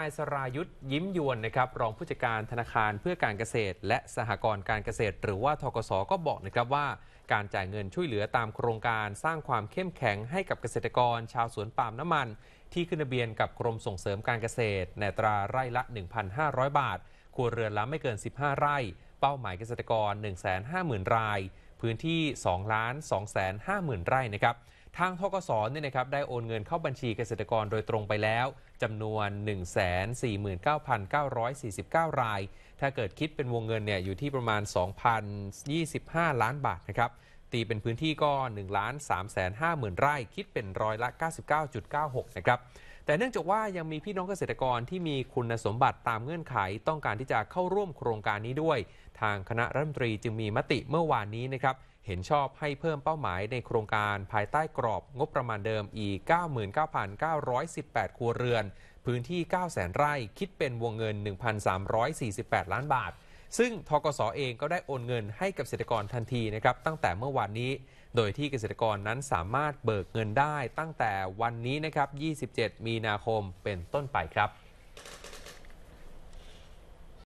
นายสรายุทธ์ยิ้มยวนนะครับ รองผู้จัดการธนาคารเพื่อการเกษตร และสหกรณ์การเกษตรหรือว่าทกศก็บอกนะครับว่าการจ่ายเงินช่วยเหลือตามโครงการสร้างความเข้มแข็งให้กับเกษตรกร ชาวสวนปาล์มน้ำมัน ที่ขึ้นทะเบียนกับกรมส่งเสริมการเกษตร ในตราไร่ละ 1,500 บาทครัวเรือนละไม่เกิน 15 ไร่ เป้าหมายเกษตรกร150,000รายพื้นที่2ล้าน2แสน5หมื่นไร่นะครับ ทางทกศเนี่ยนะครับได้โอนเงินเข้าบัญชีเกษตรกรโดยตรงไปแล้วจำนวน 149,949 ราย ถ้าเกิดคิดเป็นวงเงินเนี่ยอยู่ที่ประมาณ 2,025 ล้านบาทนะครับตีเป็นพื้นที่ก็1ล้าน3 5 0 0 0 ไร่ คิดเป็นร้อยละ 99.96 นะครับ แต่เนื่องจากว่ายังมีพี่น้องเกษตรกรที่มีคุณสมบัติตามเงื่อนไขต้องการที่จะเข้าร่วมโครงการนี้ด้วย ทางคณะรัฐมนตรีจึงมีมติเมื่อวานนี้นะครับ เห็นชอบให้เพิ่มเป้าหมายในโครงการภายใต้กรอบงบประมาณเดิมอีก 99,918 ครัวเรือน พื้นที่ 900,000 ไร่ คิดเป็นวงเงิน 1,348 ล้านบาทซึ่งทกสอเองก็ได้โอนเงินให้กับเกษตรกรทันทีนะครับ ตั้งแต่เมื่อวานนี้ โดยที่เกษตรกรนั้นสามารถเบิกเงินได้ตั้งแต่วันนี้นะครับ 27 มีนาคมเป็นต้นไปครับ